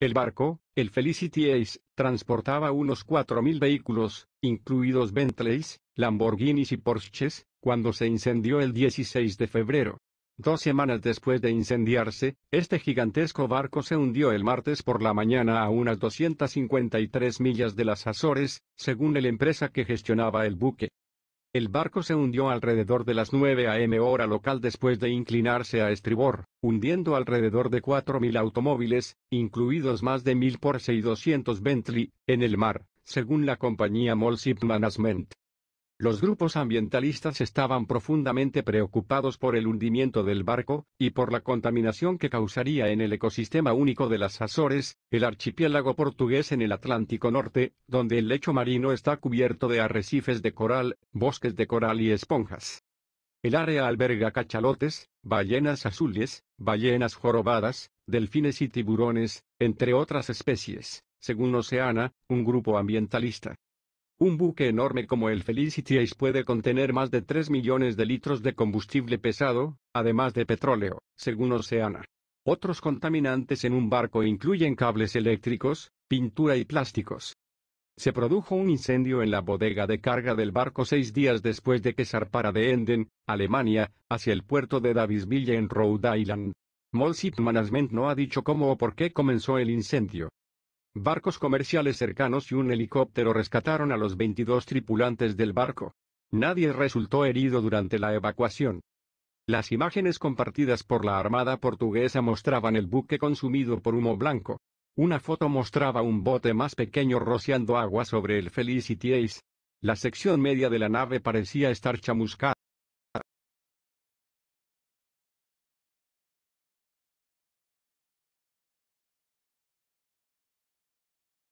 El barco, el Felicity Ace, transportaba unos 4.000 vehículos, incluidos Bentleys, Lamborghinis y Porsches, cuando se incendió el 16 de febrero. Dos semanas después de incendiarse, este gigantesco barco se hundió el martes por la mañana a unas 253 millas de las Azores, según la empresa que gestionaba el buque. El barco se hundió alrededor de las 9 am hora local después de inclinarse a estribor, hundiendo alrededor de 4.000 automóviles, incluidos más de 1.000 Porsche y 200 Bentley, en el mar, según la compañía Molship Management. Los grupos ambientalistas estaban profundamente preocupados por el hundimiento del barco, y por la contaminación que causaría en el ecosistema único de las Azores, el archipiélago portugués en el Atlántico Norte, donde el lecho marino está cubierto de arrecifes de coral, bosques de coral y esponjas. El área alberga cachalotes, ballenas azules, ballenas jorobadas, delfines y tiburones, entre otras especies, según Oceana, un grupo ambientalista. Un buque enorme como el Felicity Ace puede contener más de 3 millones de litros de combustible pesado, además de petróleo, según Oceana. Otros contaminantes en un barco incluyen cables eléctricos, pintura y plásticos. Se produjo un incendio en la bodega de carga del barco seis días después de que zarpara de Enden, Alemania, hacia el puerto de Davisville en Rhode Island. Mall Management no ha dicho cómo o por qué comenzó el incendio. Barcos comerciales cercanos y un helicóptero rescataron a los 22 tripulantes del barco. Nadie resultó herido durante la evacuación. Las imágenes compartidas por la Armada portuguesa mostraban el buque consumido por humo blanco. Una foto mostraba un bote más pequeño rociando agua sobre el Felicity Ace. La sección media de la nave parecía estar chamuscada.